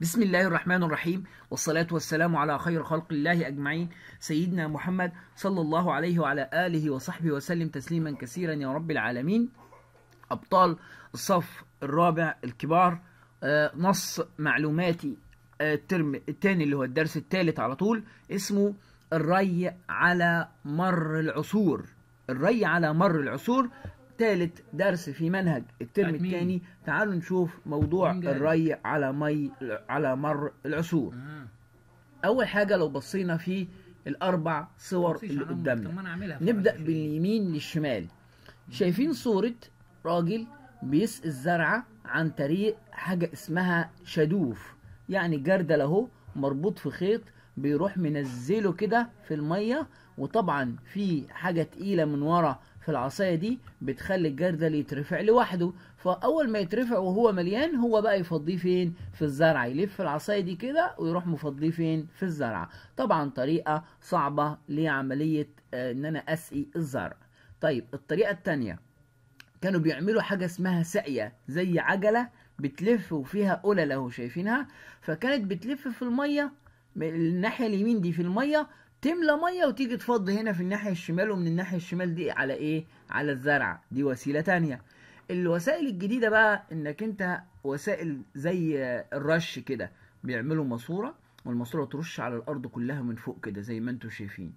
بسم الله الرحمن الرحيم والصلاة والسلام على خير خلق الله أجمعين سيدنا محمد صلى الله عليه وعلى آله وصحبه وسلم تسليما كثيرا يا رب العالمين أبطال الصف الرابع الكبار آه، نص معلوماتي آه، الترم الثاني اللي هو الدرس الثالث على طول اسمه الري على مر العصور الري على مر العصور تالت درس في منهج الترم الثاني تعالوا نشوف موضوع الري على مي على مر العصور آه. اول حاجه لو بصينا في الاربع صور اللي قدامنا نبدا باليمين للشمال شايفين صوره راجل بيسقي الزرعه عن طريق حاجه اسمها شدوف يعني جردل اهو مربوط في خيط بيروح منزله كده في الميه وطبعا في حاجه تقيله من ورا فالعصايه دي بتخلي الجردل يترفع لوحده فاول ما يترفع وهو مليان هو بقى يفضيه فين في الزرع يلف العصايه دي كده ويروح مفضيه فين في الزرع طبعا طريقه صعبه لعمليه آه، ان انا اسقي الزرع طيب الطريقه الثانيه كانوا بيعملوا حاجه اسمها سقيه زي عجله بتلف وفيها قلل اهو شايفينها فكانت بتلف في الميه الناحيه اليمين دي في الميه تملى ميه وتيجي تفض هنا في الناحيه الشمال ومن الناحيه الشمال دي على ايه على الزرع دي وسيله ثانيه. الوسائل الجديده بقى انك انت وسائل زي الرش كده بيعملوا ماسوره والماسوره ترش على الارض كلها من فوق كده زي ما انتم شايفين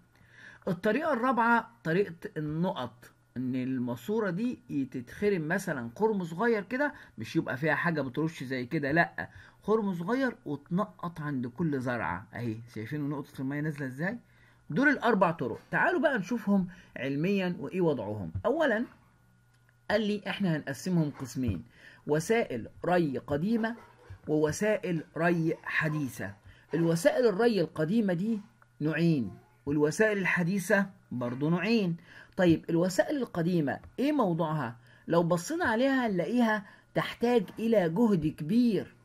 الطريقه الرابعه طريقه النقط ان الماسوره دي تتخرم مثلا خرم صغير كده مش يبقى فيها حاجه بترش زي كده لا خرم صغير وتنقط عند كل زرعه اهي شايفين نقطه الميه نازله ازاي دول الأربع طرق تعالوا بقى نشوفهم علميا وإيه وضعهم أولا قال لي إحنا هنقسمهم قسمين وسائل ري قديمة ووسائل ري حديثة الوسائل الري القديمة دي نوعين والوسائل الحديثة برضه نوعين طيب الوسائل القديمة إيه موضوعها؟ لو بصينا عليها نلاقيها تحتاج إلى جهد كبير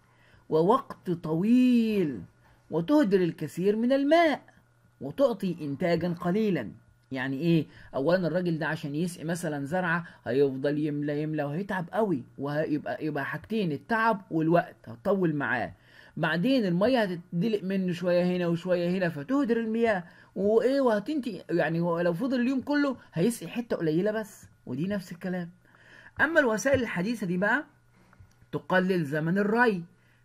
ووقت طويل وتهدر الكثير من الماء وتعطي انتاجا قليلا يعني ايه اولا الراجل ده عشان يسقي مثلا زرعه هيفضل يملى يملى وهيتعب قوي وهيبقى يبقى حاجتين التعب والوقت هتطول معاه بعدين الميه هتدلق منه شويه هنا وشويه هنا فتهدر المياه وايه وهتنتي يعني هو لو فضل اليوم كله هيسقي حته قليله بس ودي نفس الكلام اما الوسائل الحديثه دي بقى تقلل زمن الري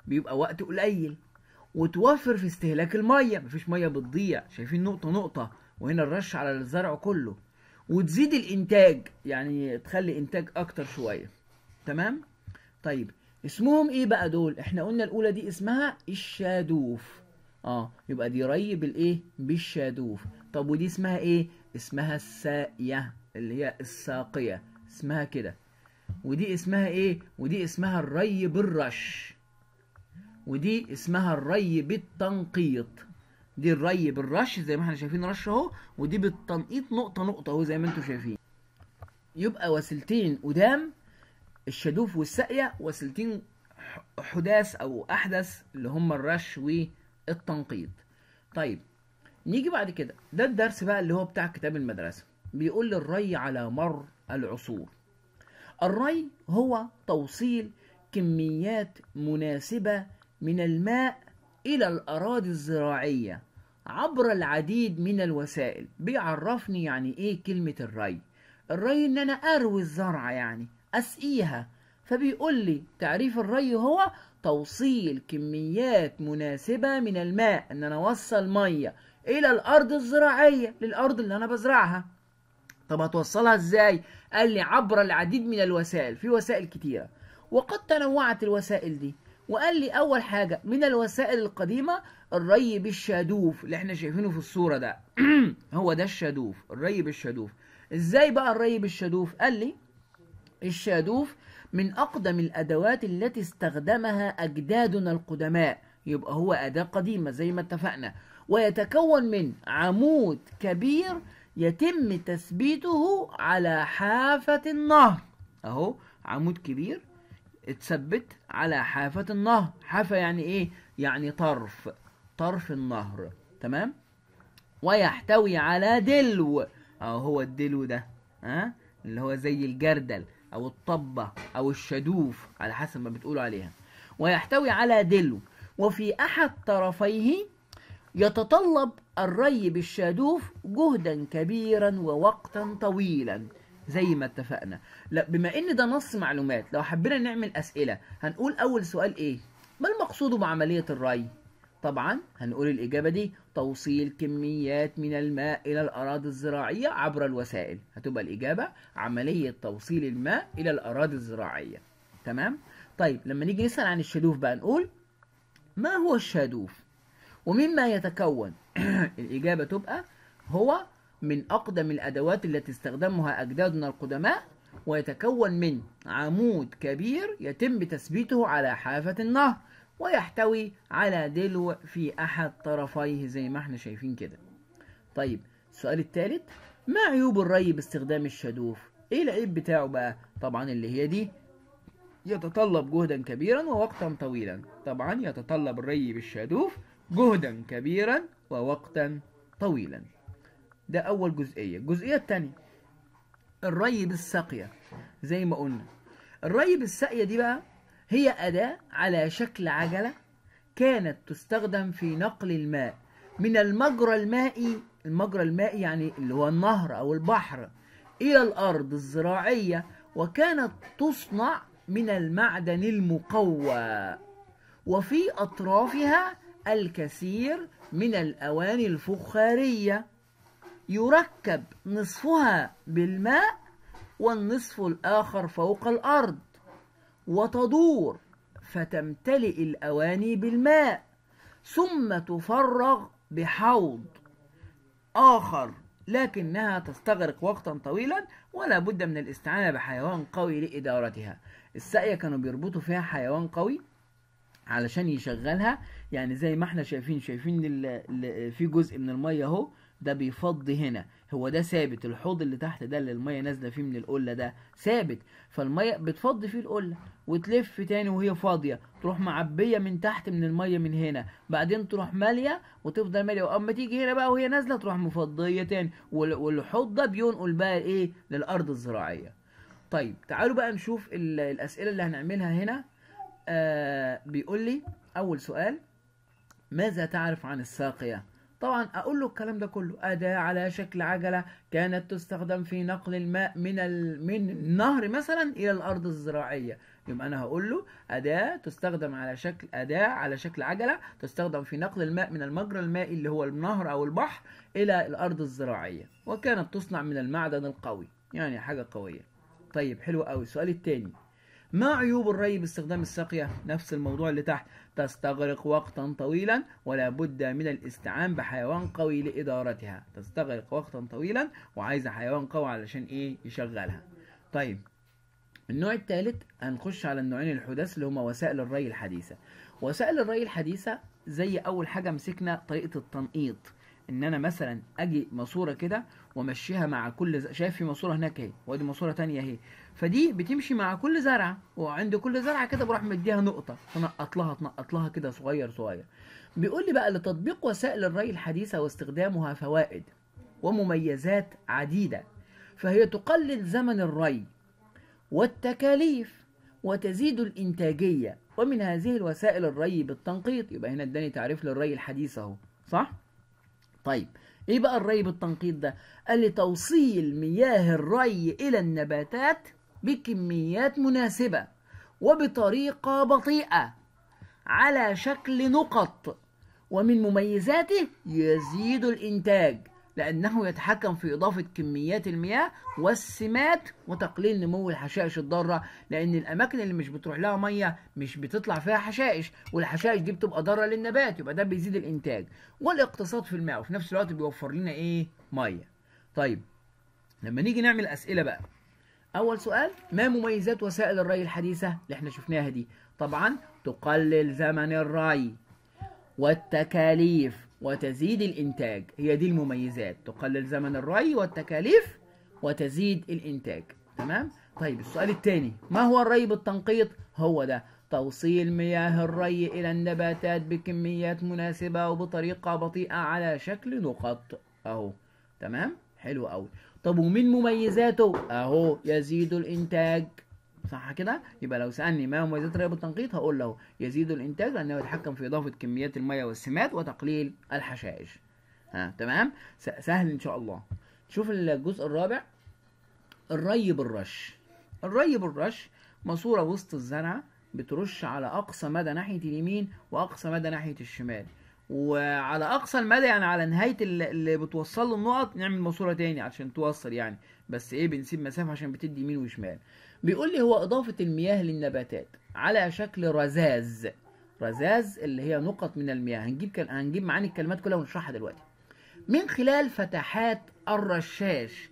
بيبقى وقت قليل وتوفر في استهلاك الميه مفيش ميه بتضيع شايفين نقطه نقطه وهنا الرش على الزرع كله وتزيد الانتاج يعني تخلي انتاج اكتر شويه تمام طيب اسمهم ايه بقى دول احنا قلنا الاولى دي اسمها الشادوف اه يبقى دي ري بالايه بالشادوف طب ودي اسمها ايه اسمها الساقيه اللي هي الساقيه اسمها كده ودي اسمها ايه ودي اسمها الري بالرش ودي اسمها الري بالتنقيط دي الري بالرش زي ما احنا شايفين رش اهو ودي بالتنقيط نقطة نقطة اهو زي ما انتم شايفين يبقى وسيلتين قدام الشدوف والساقية وسيلتين حداث او احدث اللي هم الرش والتنقيط طيب نيجي بعد كده ده الدرس بقى اللي هو بتاع كتاب المدرسة بيقول لي الري على مر العصور الري هو توصيل كميات مناسبة من الماء إلى الأراضي الزراعية عبر العديد من الوسائل بيعرفني يعني إيه كلمة الري الري إن أنا أروي الزرعة يعني أسقيها فبيقول لي تعريف الري هو توصيل كميات مناسبة من الماء إن أنا أوصل مية إلى الأرض الزراعية للأرض اللي أنا بزرعها طب هتوصلها إزاي؟ قال لي عبر العديد من الوسائل في وسائل كتيرة وقد تنوعت الوسائل دي وقال لي أول حاجة من الوسائل القديمة الري بالشادوف اللي احنا شايفينه في الصورة ده هو ده الشادوف الري بالشادوف ازاي بقى الري بالشادوف قال لي الشادوف من أقدم الأدوات التي استخدمها أجدادنا القدماء يبقى هو أداة قديمة زي ما اتفقنا ويتكون من عمود كبير يتم تثبيته على حافة النهر أهو عمود كبير اتثبت على حافة النهر حافة يعني ايه يعني طرف طرف النهر تمام ويحتوي على دلو اهو هو الدلو ده ها أه؟ اللي هو زي الجردل أو الطبة أو الشدوف على حسب ما بتقولوا عليها ويحتوي على دلو وفي أحد طرفيه يتطلب الري بالشادوف جهدا كبيرا ووقتا طويلا زي ما اتفقنا لا بما ان ده نص معلومات لو حبينا نعمل اسئله هنقول اول سؤال ايه ما المقصود بعمليه الري طبعا هنقول الإجابة دي توصيل كميات من الماء إلى الأراضي الزراعية عبر الوسائل هتبقى الإجابة عملية توصيل الماء إلى الأراضي الزراعية تمام؟ طيب لما نيجي نسأل عن الشدوف بقى نقول ما هو الشادوف؟ ومما يتكون؟ الإجابة تبقى هو من أقدم الأدوات التي استخدمها أجدادنا القدماء ويتكون من عمود كبير يتم تثبيته على حافة النهر ويحتوي على دلو في أحد طرفيه زي ما احنا شايفين كده طيب السؤال الثالث ما عيوب الري باستخدام الشدوف ايه العيب بتاعه بقى طبعا اللي هي دي يتطلب جهدا كبيرا ووقتا طويلا طبعا يتطلب الري بالشادوف جهدا كبيرا ووقتا طويلا ده أول جزئية الجزئية الثانية الري بالساقية زي ما قلنا الري بالساقية دي بقى هي أداة على شكل عجلة كانت تستخدم في نقل الماء من المجرى المائي المجرى المائي يعني اللي هو النهر أو البحر إلى الأرض الزراعية وكانت تصنع من المعدن المقوى وفي أطرافها الكثير من الأواني الفخارية يركب نصفها بالماء والنصف الآخر فوق الأرض وتدور فتمتلئ الأواني بالماء ثم تفرغ بحوض آخر لكنها تستغرق وقتا طويلا ولا بد من الاستعانة بحيوان قوي لإدارتها الساقية كانوا بيربطوا فيها حيوان قوي علشان يشغلها يعني زي ما احنا شايفين شايفين في جزء من المية اهو ده بيفضي هنا هو ده ثابت الحوض اللي تحت ده اللي الميه نازله فيه من القله ده ثابت فالميه بتفضي فيه القله وتلف تاني وهي فاضيه تروح معبيه من تحت من الميه من هنا بعدين تروح ماليه وتفضل ماليه واما تيجي هنا بقى وهي نازله تروح مفضيه تاني والحوض ده بينقل بقى ايه للارض الزراعيه طيب تعالوا بقى نشوف الاسئله اللي هنعملها هنا آه بيقول لي اول سؤال ماذا تعرف عن الساقيه طبعا اقول له الكلام ده كله اداه على شكل عجله كانت تستخدم في نقل الماء من من النهر مثلا الى الارض الزراعيه يبقى انا هقول له اداه تستخدم على شكل اداه على شكل عجله تستخدم في نقل الماء من المجرى المائي اللي هو النهر او البحر الى الارض الزراعيه وكانت تصنع من المعدن القوي يعني حاجه قويه طيب حلو قوي السؤال الثاني ما عيوب الري باستخدام الساقية؟ نفس الموضوع اللي تحت تستغرق وقتا طويلا ولا بد من الاستعان بحيوان قوي لإدارتها تستغرق وقتا طويلا وعايزة حيوان قوي علشان إيه يشغلها طيب النوع الثالث هنخش على النوعين الحدث اللي هما وسائل الري الحديثة وسائل الري الحديثة زي أول حاجة مسكنا طريقة التنقيط ان انا مثلا اجي ماسوره كده وامشيها مع كل ز... شايف في ماسوره هناك اهي وادي ماسوره ثانيه اهي فدي بتمشي مع كل زرعه وعند كل زرعه كده بروح مديها نقطه تنقط لها تنقط لها كده صغير صغير بيقول لي بقى لتطبيق وسائل الري الحديثه واستخدامها فوائد ومميزات عديده فهي تقلل زمن الري والتكاليف وتزيد الانتاجيه ومن هذه الوسائل الري بالتنقيط يبقى هنا اداني تعريف للري الحديث اهو صح طيب ايه بقى الري بالتنقيط ده قال لي توصيل مياه الري الى النباتات بكميات مناسبه وبطريقه بطيئه على شكل نقط ومن مميزاته يزيد الانتاج لأنه يتحكم في إضافة كميات المياه والسمات وتقليل نمو الحشائش الضارة لأن الأماكن اللي مش بتروح لها مية مش بتطلع فيها حشائش والحشائش دي بتبقى ضارة للنبات يبقى ده بيزيد الإنتاج والاقتصاد في الماء وفي نفس الوقت بيوفر لنا إيه؟ مية. طيب لما نيجي نعمل أسئلة بقى أول سؤال ما مميزات وسائل الري الحديثة اللي احنا شفناها دي؟ طبعا تقلل زمن الري والتكاليف وتزيد الإنتاج هي دي المميزات تقلل زمن الري والتكاليف وتزيد الإنتاج تمام طيب السؤال الثاني ما هو الري بالتنقيط هو ده توصيل مياه الري إلى النباتات بكميات مناسبة وبطريقة بطيئة على شكل نقط أهو تمام حلو أوي طب ومن مميزاته أهو يزيد الإنتاج صح كده يبقى لو سالني ما مميزات رأي بالتنقيط هقول له يزيد الانتاج لانه يتحكم في اضافه كميات الميه والسمات وتقليل الحشائش ها تمام سهل ان شاء الله شوف الجزء الرابع الري بالرش الري بالرش ماسوره وسط الزرع بترش على اقصى مدى ناحيه اليمين واقصى مدى ناحيه الشمال وعلى اقصى المدى يعني على نهايه اللي بتوصل له النقط نعمل ماسوره تاني عشان توصل يعني بس ايه بنسيب مسافه عشان بتدي يمين وشمال بيقول لي هو إضافة المياه للنباتات على شكل رذاذ رذاذ اللي هي نقط من المياه هنجيب كل... هنجيب معاني الكلمات كلها ونشرحها دلوقتي من خلال فتحات الرشاش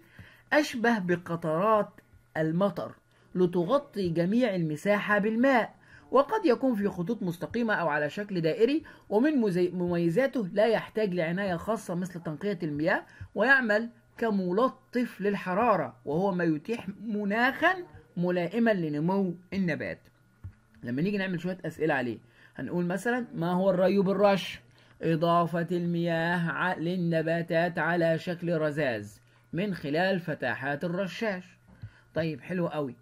أشبه بقطرات المطر لتغطي جميع المساحة بالماء وقد يكون في خطوط مستقيمة أو على شكل دائري ومن مميزاته لا يحتاج لعناية خاصة مثل تنقية المياه ويعمل كملطف للحرارة وهو ما يتيح مناخا ملائما لنمو النبات لما نيجي نعمل شوية أسئلة عليه هنقول مثلا ما هو الري بالرش إضافة المياه للنباتات على شكل رذاذ من خلال فتحات الرشاش طيب حلو قوي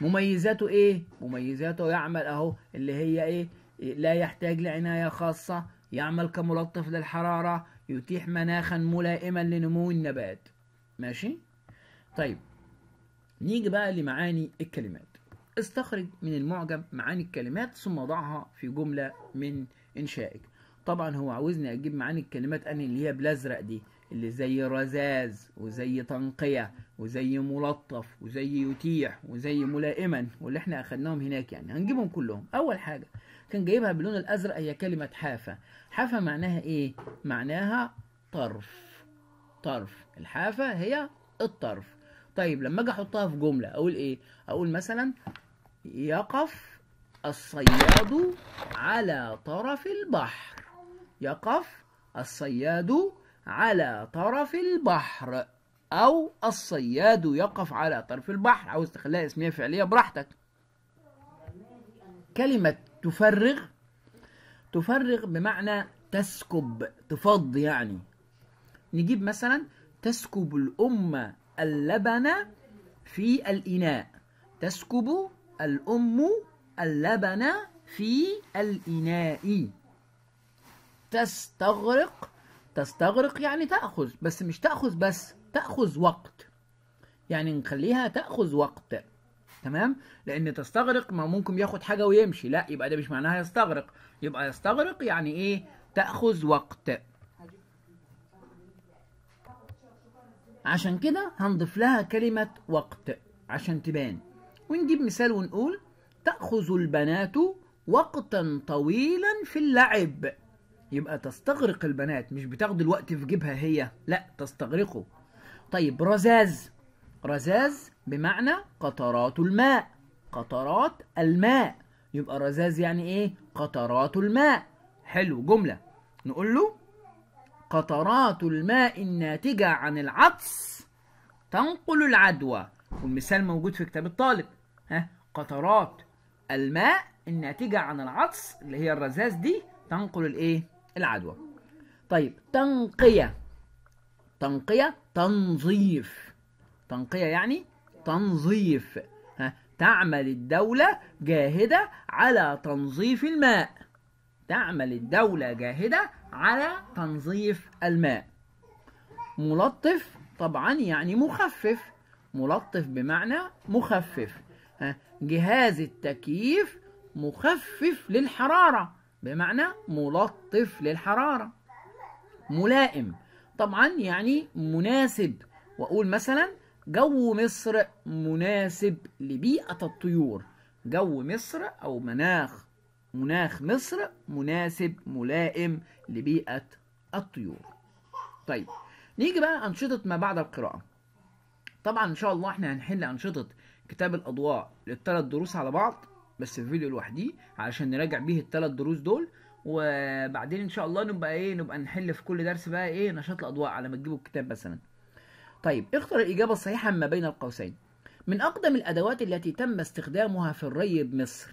مميزاته ايه مميزاته يعمل اهو اللي هي ايه لا يحتاج لعناية خاصة يعمل كملطف للحرارة يتيح مناخا ملائما لنمو النبات ماشي طيب نيجي بقى لمعاني الكلمات استخرج من المعجم معاني الكلمات ثم ضعها في جملة من إنشائك طبعا هو عاوزني أجيب معاني الكلمات أنا اللي هي بالأزرق دي اللي زي رزاز وزي تنقية وزي ملطف وزي يتيح وزي ملائما واللي احنا أخدناهم هناك يعني هنجيبهم كلهم أول حاجة كان جايبها باللون الأزرق هي كلمة حافة حافة معناها إيه؟ معناها طرف طرف الحافة هي الطرف طيب لما اجي احطها في جمله اقول ايه اقول مثلا يقف الصياد على طرف البحر يقف الصياد على طرف البحر او الصياد يقف على طرف البحر عاوز تخليها اسميه فعليه براحتك كلمه تفرغ تفرغ بمعنى تسكب تفض يعني نجيب مثلا تسكب الامه اللبن في الإناء تسكب الأم اللبن في الإناء تستغرق تستغرق يعني تأخذ بس مش تأخذ بس تأخذ وقت يعني نخليها تأخذ وقت تمام لأن تستغرق ما ممكن ياخد حاجة ويمشي لا يبقى ده مش معناها يستغرق يبقى يستغرق يعني إيه تأخذ وقت عشان كده هنضيف لها كلمة وقت عشان تبان ونجيب مثال ونقول تأخذ البنات وقتا طويلا في اللعب يبقى تستغرق البنات مش بتاخد الوقت في جيبها هي لا تستغرقه طيب رزاز رزاز بمعنى قطرات الماء قطرات الماء يبقى رزاز يعني ايه قطرات الماء حلو جملة نقول له قطرات الماء الناتجة عن العطس تنقل العدوى والمثال موجود في كتاب الطالب ها قطرات الماء الناتجة عن العطس اللي هي الرذاذ دي تنقل الايه العدوى طيب تنقية تنقية تنظيف تنقية يعني تنظيف ها تعمل الدولة جاهدة على تنظيف الماء تعمل الدولة جاهدة على تنظيف الماء ملطف طبعا يعني مخفف ملطف بمعنى مخفف جهاز التكييف مخفف للحرارة بمعنى ملطف للحرارة ملائم طبعا يعني مناسب وأقول مثلا جو مصر مناسب لبيئة الطيور جو مصر أو مناخ مناخ مصر مناسب ملائم لبيئة الطيور طيب نيجي بقى أنشطة ما بعد القراءة طبعا إن شاء الله احنا هنحل أنشطة كتاب الأضواء للثلاث دروس على بعض بس في فيديو لوحديه علشان نراجع بيه الثلاث دروس دول وبعدين ان شاء الله نبقى ايه نبقى نحل في كل درس بقى ايه نشاط الاضواء على ما تجيبوا الكتاب مثلا طيب اختر الاجابه الصحيحه ما بين القوسين من اقدم الادوات التي تم استخدامها في الري بمصر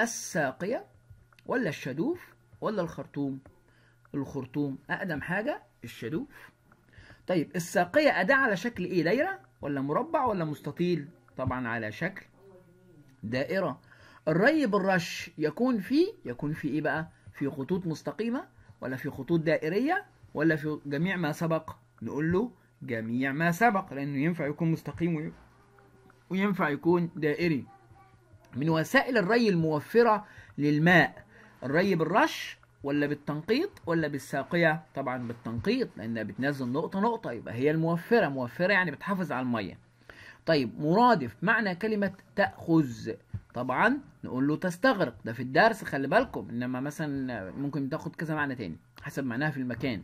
الساقية ولا الشدوف ولا الخرطوم الخرطوم أقدم حاجة الشدوف طيب الساقية أداة على شكل إيه دايرة ولا مربع ولا مستطيل طبعا على شكل دائرة الري بالرش يكون في يكون في إيه بقى في خطوط مستقيمة ولا في خطوط دائرية ولا في جميع ما سبق نقول له جميع ما سبق لأنه ينفع يكون مستقيم وينفع يكون دائري من وسائل الري الموفرة للماء الري بالرش ولا بالتنقيط ولا بالساقية طبعا بالتنقيط لأنها بتنزل نقطة نقطة يبقى هي الموفرة موفرة يعني بتحافظ على المية طيب مرادف معنى كلمة تأخذ طبعا نقول له تستغرق ده في الدرس خلي بالكم انما مثلا ممكن تاخد كذا معنى تاني حسب معناها في المكان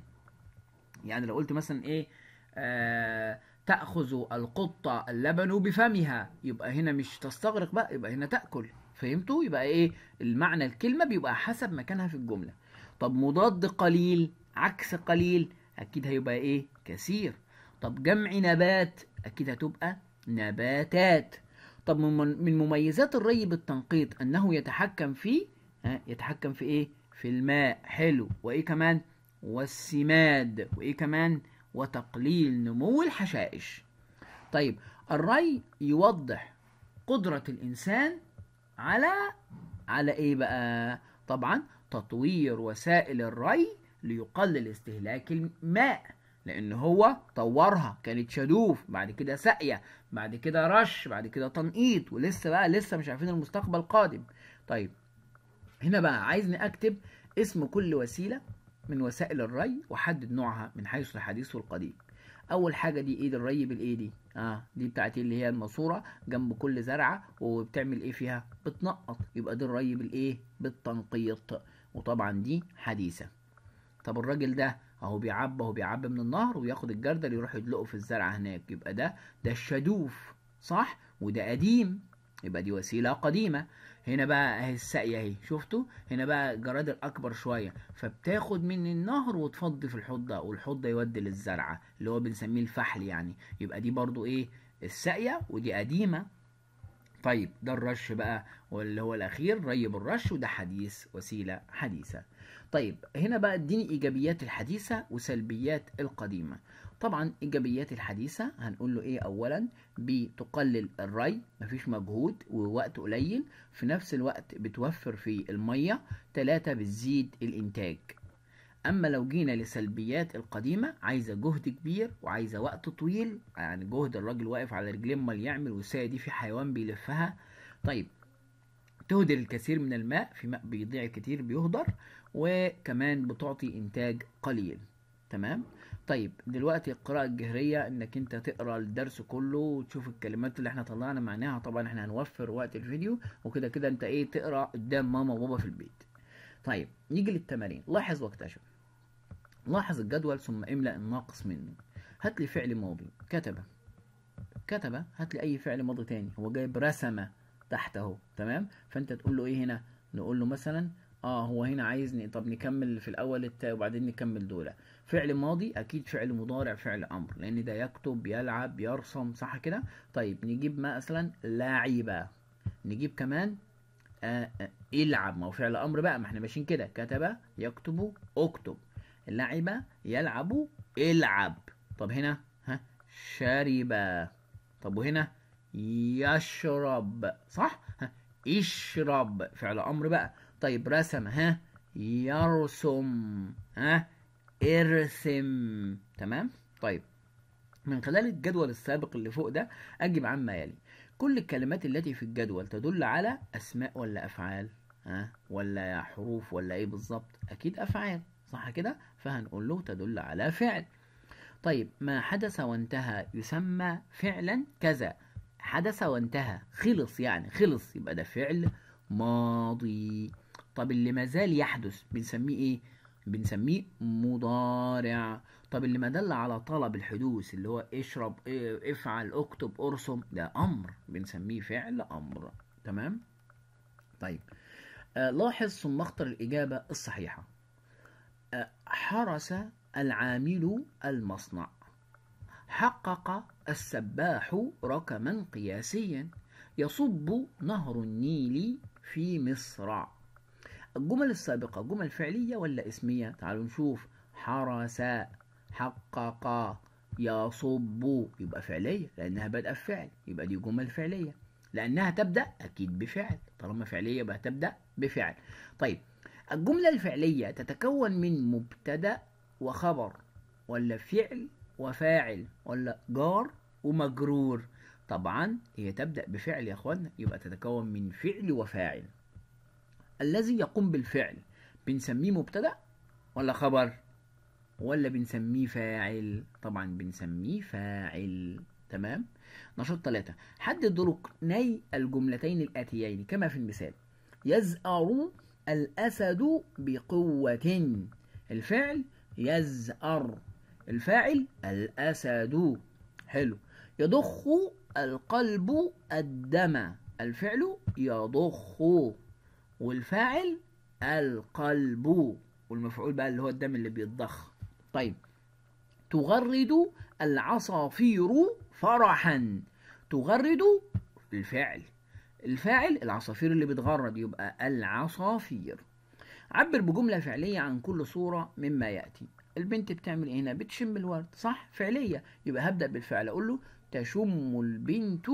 يعني لو قلت مثلا ايه آه تأخذ القطة اللبن بفمها يبقى هنا مش تستغرق بقى يبقى هنا تأكل فهمتوا يبقى ايه المعنى الكلمة بيبقى حسب مكانها في الجملة طب مضاد قليل عكس قليل أكيد هيبقى ايه كثير طب جمع نبات أكيد هتبقى نباتات طب من مميزات الري بالتنقيط أنه يتحكم في يتحكم في ايه في الماء حلو وايه كمان والسماد وايه كمان وتقليل نمو الحشائش طيب الري يوضح قدرة الإنسان على على إيه بقى؟ طبعا تطوير وسائل الري ليقلل استهلاك الماء لأن هو طورها كانت شدوف بعد كده ساقية بعد كده رش بعد كده تنقيط ولسه بقى لسه مش عارفين المستقبل القادم طيب هنا بقى عايزني أكتب اسم كل وسيلة من وسائل الري وحدد نوعها من حيث الحديث والقديم اول حاجه دي ايه الري بالايه دي اه دي بتاعت اللي هي الماسوره جنب كل زرعه وبتعمل ايه فيها بتنقط يبقى دي الري بالايه بالتنقيط وطبعا دي حديثه طب الراجل ده اهو بيعبى اهو بيعبى من النهر وياخد الجردل يروح يدلقه في الزرعه هناك يبقى ده ده الشدوف صح وده قديم يبقى دي وسيله قديمه هنا بقى اهي الساقية اهي شفتوا هنا بقى جراد الاكبر شوية فبتاخد من النهر وتفضي في الحوض والحوض يودي للزرعة اللي هو بنسميه الفحل يعني يبقى دي برضو ايه الساقية ودي قديمة طيب ده الرش بقى واللي هو الاخير ري بالرش وده حديث وسيلة حديثة طيب هنا بقى اديني ايجابيات الحديثة وسلبيات القديمة طبعا ايجابيات الحديثه هنقول له ايه اولا بتقلل الري مفيش مجهود ووقت قليل في نفس الوقت بتوفر في الميه ثلاثة بتزيد الانتاج اما لو جينا لسلبيات القديمه عايزه جهد كبير وعايزه وقت طويل يعني جهد الراجل واقف على رجلين امال يعمل والساعه دي في حيوان بيلفها طيب تهدر الكثير من الماء في ماء بيضيع كتير بيهدر وكمان بتعطي انتاج قليل تمام طيب دلوقتي القراءة الجهرية انك انت تقرا الدرس كله وتشوف الكلمات اللي احنا طلعنا معناها طبعا احنا هنوفر وقت الفيديو وكده كده انت ايه تقرا قدام ماما وبابا في البيت طيب نيجي للتمارين لاحظ واكتشف لاحظ الجدول ثم املأ الناقص منه هات لي فعل ماضي كتب كتب هات لي اي فعل ماضي تاني هو جايب رسم تحت اهو تمام فانت تقول له ايه هنا نقول له مثلا اه هو هنا عايزني طب نكمل في الاول التاء وبعدين نكمل دول فعل ماضي اكيد فعل مضارع فعل امر لان ده يكتب يلعب يرسم صح كده طيب نجيب مثلا لعب نجيب كمان آآ آه، آآ آه، يلعب ما هو فعل امر بقى ما احنا ماشيين كده كتب يكتب اكتب لعب يلعب العب طب هنا ها شرب طب وهنا يشرب صح ها اشرب فعل امر بقى طيب رسم ها يرسم ها ارسم تمام طيب من خلال الجدول السابق اللي فوق ده اجب عما يلي كل الكلمات التي في الجدول تدل على اسماء ولا افعال ها ولا حروف ولا ايه بالظبط اكيد افعال صح كده فهنقول له تدل على فعل طيب ما حدث وانتهى يسمى فعلا كذا حدث وانتهى خلص يعني خلص يبقى ده فعل ماضي طب اللي ما زال يحدث بنسميه ايه بنسميه مضارع طب اللي ما دل على طلب الحدوث اللي هو اشرب إيه، افعل اكتب ارسم ده امر بنسميه فعل امر تمام طيب آه لاحظ ثم اختر الاجابه الصحيحه آه حرس العامل المصنع حقق السباح رقما قياسيا يصب نهر النيل في مصر الجمل السابقة جمل فعلية ولا اسمية تعالوا نشوف حرس حقق يصب يبقى فعلية لأنها بدأ بفعل يبقى دي جمل فعلية لأنها تبدأ أكيد بفعل طالما فعلية يبقى تبدأ بفعل طيب الجملة الفعلية تتكون من مبتدأ وخبر ولا فعل وفاعل ولا جار ومجرور طبعا هي تبدأ بفعل يا اخوانا يبقى تتكون من فعل وفاعل الذي يقوم بالفعل بنسميه مبتدأ ولا خبر ولا بنسميه فاعل طبعا بنسميه فاعل تمام نشاط ثلاثة حدد ركني الجملتين الآتيين كما في المثال يزأر الأسد بقوة الفعل يزأر الفاعل الأسد حلو يضخ القلب الدم الفعل يضخ والفاعل القلب والمفعول بقى اللي هو الدم اللي بيتضخ طيب تغرد العصافير فرحا تغرد الفعل الفاعل العصافير اللي بتغرد يبقى العصافير عبر بجملة فعلية عن كل صورة مما يأتي البنت بتعمل ايه هنا بتشم الورد صح فعلية يبقى هبدأ بالفعل اقول له تشم البنت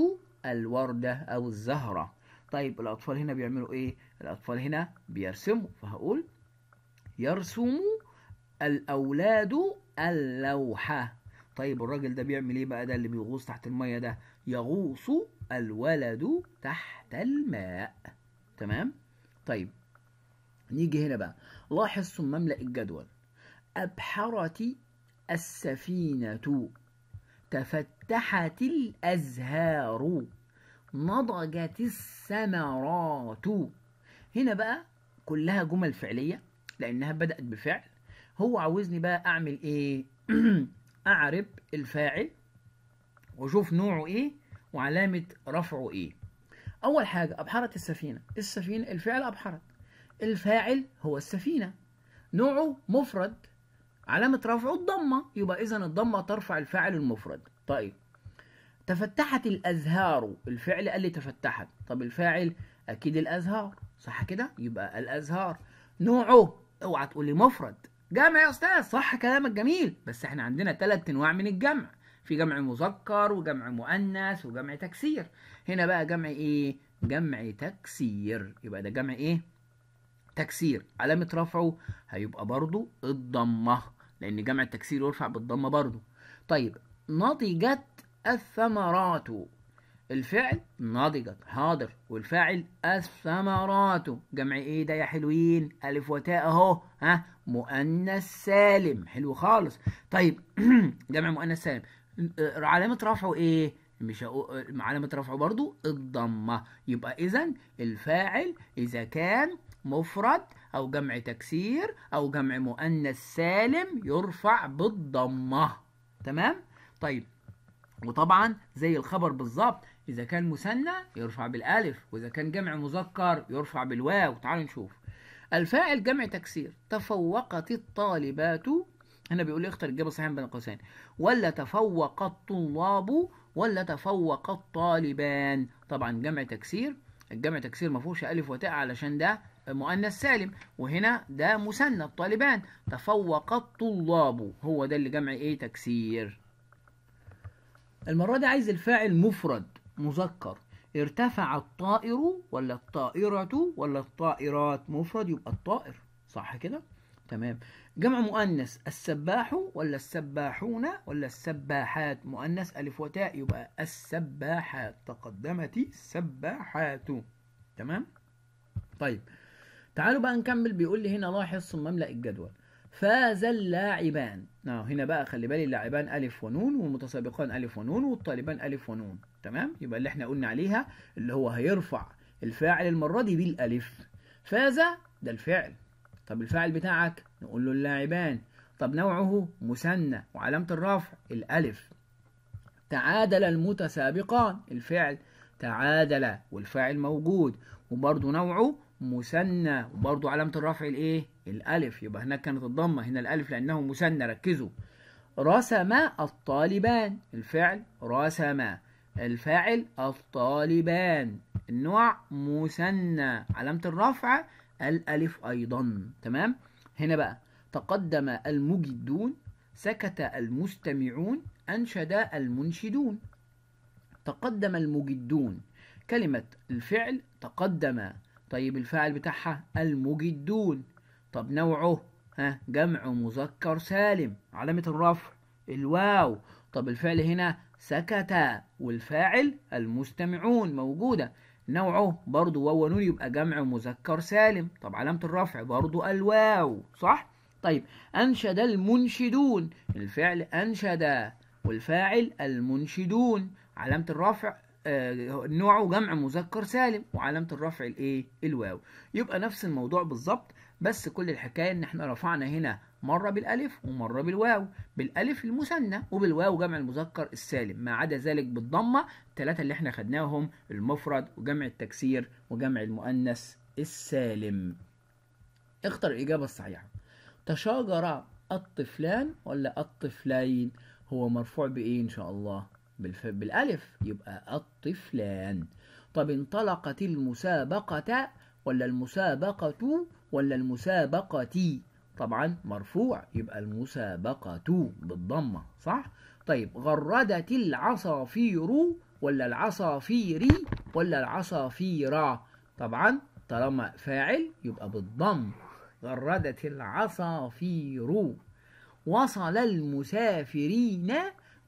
الوردة او الزهرة طيب الأطفال هنا بيعملوا إيه؟ الأطفال هنا بيرسموا فهقول يرسم الأولاد اللوحة طيب الراجل ده بيعمل إيه بقى ده اللي بيغوص تحت المية ده؟ يغوص الولد تحت الماء تمام؟ طيب نيجي هنا بقى لاحظ ثم املأ الجدول أبحرت السفينة تفتحت الأزهار نضجت الثمرات هنا بقى كلها جمل فعلية لأنها بدأت بفعل هو عاوزني بقى أعمل إيه؟ أعرب الفاعل وأشوف نوعه إيه وعلامة رفعه إيه أول حاجة أبحرت السفينة السفينة الفعل أبحرت الفاعل هو السفينة نوعه مفرد علامة رفعه الضمة يبقى إذا الضمة ترفع الفاعل المفرد طيب تفتحت الأزهار الفعل قال لي تفتحت طب الفاعل أكيد الأزهار صح كده يبقى الأزهار نوعه اوعى تقول لي مفرد جمع يا أستاذ صح كلامك جميل بس احنا عندنا ثلاث أنواع من الجمع في جمع مذكر وجمع مؤنث وجمع تكسير هنا بقى جمع ايه جمع تكسير يبقى ده جمع ايه تكسير علامة رفعه هيبقى برضو الضمة لأن جمع التكسير يرفع بالضمة برضو طيب نضجت الثمرات الفعل نضجت حاضر والفاعل الثمرات جمع ايه ده يا حلوين الف وتاء اهو ها مؤنث سالم حلو خالص طيب جمع مؤنث سالم آه، علامه رفعه ايه مش آه، علامه رفعه برضو الضمه يبقى اذا الفاعل اذا كان مفرد او جمع تكسير او جمع مؤنث سالم يرفع بالضمه تمام طيب وطبعا زي الخبر بالظبط اذا كان مثنى يرفع بالالف واذا كان جمع مذكر يرفع بالواو تعالوا نشوف الفاعل جمع تكسير تفوقت الطالبات هنا بيقول اختر الاجابه الصحيحه بين قوسين ولا تفوق الطلاب ولا تفوق الطالبان طبعا جمع تكسير الجمع تكسير ما فيهوش الف وتاء علشان ده مؤنث سالم وهنا ده مثنى الطالبان تفوق الطلاب هو ده اللي جمع ايه تكسير المرة دي عايز الفاعل مفرد مذكر ارتفع الطائر ولا الطائرة ولا الطائرات مفرد يبقى الطائر صح كده تمام جمع مؤنث السباح ولا السباحون ولا السباحات مؤنث ألف وتاء يبقى السباحات تقدمت السباحات تمام طيب تعالوا بقى نكمل بيقول لي هنا لاحظ صمم لا الجدول فاز اللاعبان نعم هنا بقى خلي بالي اللاعبان ألف ونون والمتسابقان ألف ونون والطالبان ألف ونون تمام يبقى اللي احنا قلنا عليها اللي هو هيرفع الفاعل المرة دي بالألف فاز ده الفعل طب الفاعل بتاعك نقول له اللاعبان طب نوعه مثنى وعلامة الرفع الألف تعادل المتسابقان الفعل تعادل والفاعل موجود وبرضه نوعه مثنى وبرضه علامة الرفع الإيه الألف يبقى هناك كانت الضمة هنا الألف لأنه مثنى ركزوا رسم الطالبان الفعل رسم الفاعل الطالبان النوع مثنى علامة الرفع الألف أيضا تمام هنا بقى تقدم المجدون سكت المستمعون أنشد المنشدون تقدم المجدون كلمة الفعل تقدم طيب الفاعل بتاعها المجدون طب نوعه ها جمع مذكر سالم علامة الرفع الواو طب الفعل هنا سكت والفاعل المستمعون موجودة نوعه برضو واو ونون يبقى جمع مذكر سالم طب علامة الرفع برضو الواو صح؟ طيب أنشد المنشدون الفعل أنشد والفاعل المنشدون علامة الرفع آه، نوعه جمع مذكر سالم وعلامة الرفع الايه؟ الواو يبقى نفس الموضوع بالظبط بس كل الحكاية ان احنا رفعنا هنا مرة بالالف ومرة بالواو بالالف المثنى وبالواو جمع المذكر السالم ما عدا ذلك بالضمة الثلاثة اللي احنا خدناهم المفرد وجمع التكسير وجمع المؤنث السالم اختر الإجابة الصحيحة تشاجر الطفلان ولا الطفلين هو مرفوع بإيه إن شاء الله بالف... بالألف يبقى الطفلان طب انطلقت المسابقة ولا المسابقة ولا المسابقة طبعا مرفوع يبقى المسابقة بالضمة صح؟ طيب غردت العصافير ولا العصافير ولا العصافير طبعا طالما فاعل يبقى بالضم غردت العصافير وصل المسافرين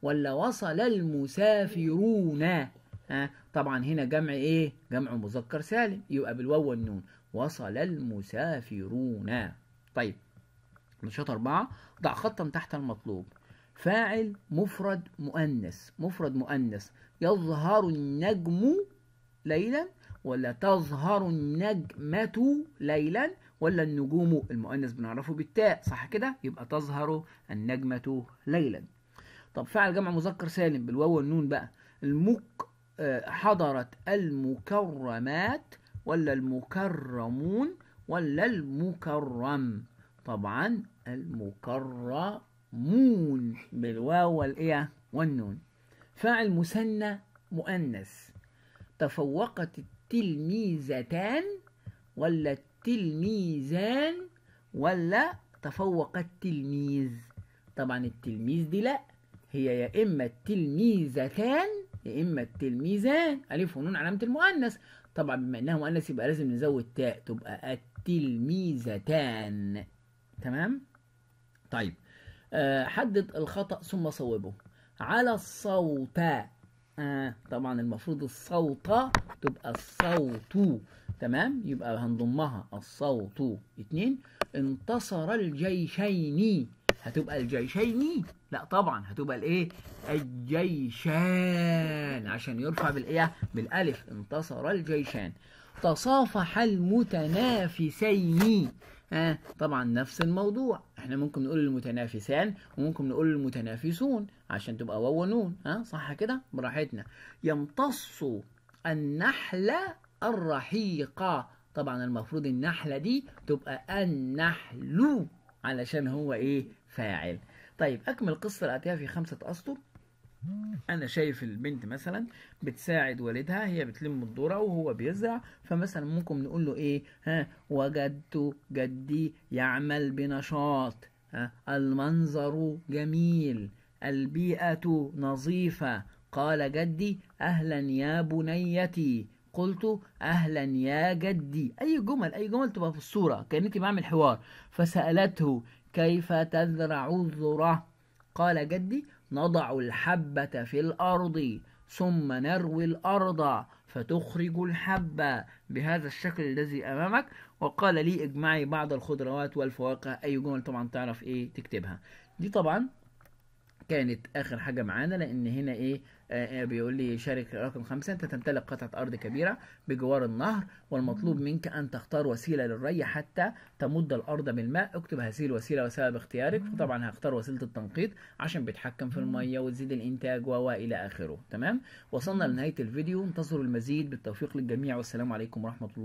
ولا وصل المسافرون ها طبعا هنا جمع ايه جمع مذكر سالم يبقى بالواو والنون وصل المسافرون طيب نشاط أربعة ضع خطا تحت المطلوب فاعل مفرد مؤنث مفرد مؤنث يظهر النجم ليلا ولا تظهر النجمة ليلا ولا النجوم المؤنث بنعرفه بالتاء صح كده يبقى تظهر النجمة ليلا طب فعل جمع مذكر سالم بالواو والنون بقى المك آه، حضرت المكرمات ولا المكرمون ولا المكرم طبعا المكرمون بالواو والايه والنون فاعل مثنى مؤنث تفوقت التلميذتان ولا التلميذان ولا تفوق التلميذ طبعا التلميذ دي لا هي يا اما التلميذتان يا اما التلميذان الف ونون علامه المؤنث طبعا بما انها مؤنث يبقى لازم نزود تاء تبقى التلميذتان تمام طيب أه حدد الخطأ ثم صوبه على الصوت آه طبعا المفروض الصوت تبقى الصوت تمام يبقى هنضمها الصوت اتنين انتصر الجيشين هتبقى الجيشين لا طبعا هتبقى الايه الجيشان عشان يرفع بالايه بالالف انتصر الجيشان تصافح المتنافسين ها آه طبعا نفس الموضوع احنا ممكن نقول المتنافسان وممكن نقول المتنافسون عشان تبقى واو ونون ها آه صح كده براحتنا يمتص النحل الرحيقة طبعا المفروض النحلة دي تبقى النحل علشان هو ايه فاعل طيب أكمل القصة الآتية في خمسة أسطر أنا شايف البنت مثلا بتساعد والدها هي بتلم الذرة وهو بيزرع فمثلا ممكن نقول له إيه ها وجدت جدي يعمل بنشاط ها المنظر جميل البيئة نظيفة قال جدي أهلا يا بنيتي قلت اهلا يا جدي اي جمل اي جمل تبقى في الصوره كانك بعمل حوار فسالته كيف تزرع الذرة قال جدي نضع الحبة في الأرض ثم نروي الأرض فتخرج الحبة بهذا الشكل الذي أمامك وقال لي اجمعي بعض الخضروات والفواكه أي جمل طبعا تعرف إيه تكتبها دي طبعا كانت آخر حاجة معانا لأن هنا إيه آه، آه، بيقول لي شارك رقم خمسة أنت تمتلك قطعة أرض كبيرة بجوار النهر والمطلوب منك أن تختار وسيلة للري حتى تمد الأرض بالماء اكتب هذه الوسيلة وسبب اختيارك فطبعا هختار وسيلة التنقيط عشان بيتحكم في المية وتزيد الإنتاج وإلى آخره تمام وصلنا لنهاية الفيديو انتظروا المزيد بالتوفيق للجميع والسلام عليكم ورحمة الله